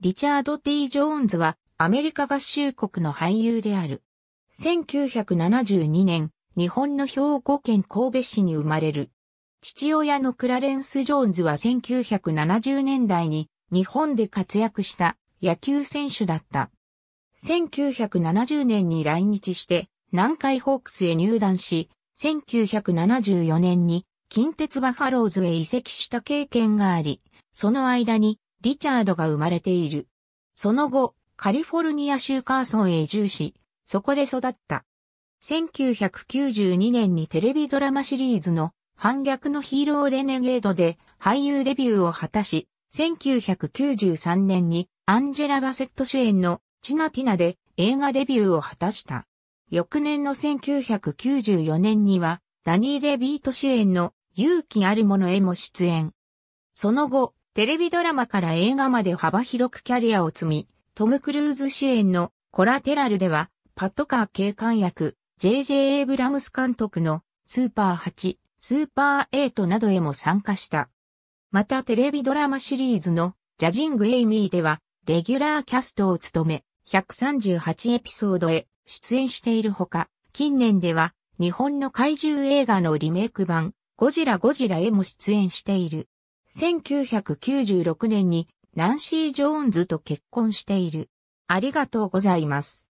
リチャード・ T・ ジョーンズはアメリカ合衆国の俳優である。1972年、日本の兵庫県神戸市に生まれる。父親のクラレンス・ジョーンズは1970年代に日本で活躍した野球選手だった。1970年に来日して南海ホークスへ入団し、1974年に近鉄バファローズへ移籍した経験があり、その間にリチャードが生まれている。その後、カリフォルニア州カーソンへ移住し、そこで育った。1992年にテレビドラマシリーズの反逆のヒーローレネゲードで俳優デビューを果たし、1993年にアンジェラ・バセット主演のチナティナで映画デビューを果たした。翌年の1994年にはダニー・デビート主演の勇気あるものへも出演。その後、テレビドラマから映画まで幅広くキャリアを積み、トム・クルーズ主演のコラテラルでは、パットカー警官役、J.J. エイブラムス監督のスーパー8、スーパー8などへも参加した。またテレビドラマシリーズのジャジング・エイミーでは、レギュラーキャストを務め、138エピソードへ出演しているほか、近年では、日本の怪獣映画のリメイク版、ゴジラゴジラへも出演している。1996年にナンシー・ジョーンズと結婚している。ありがとうございます。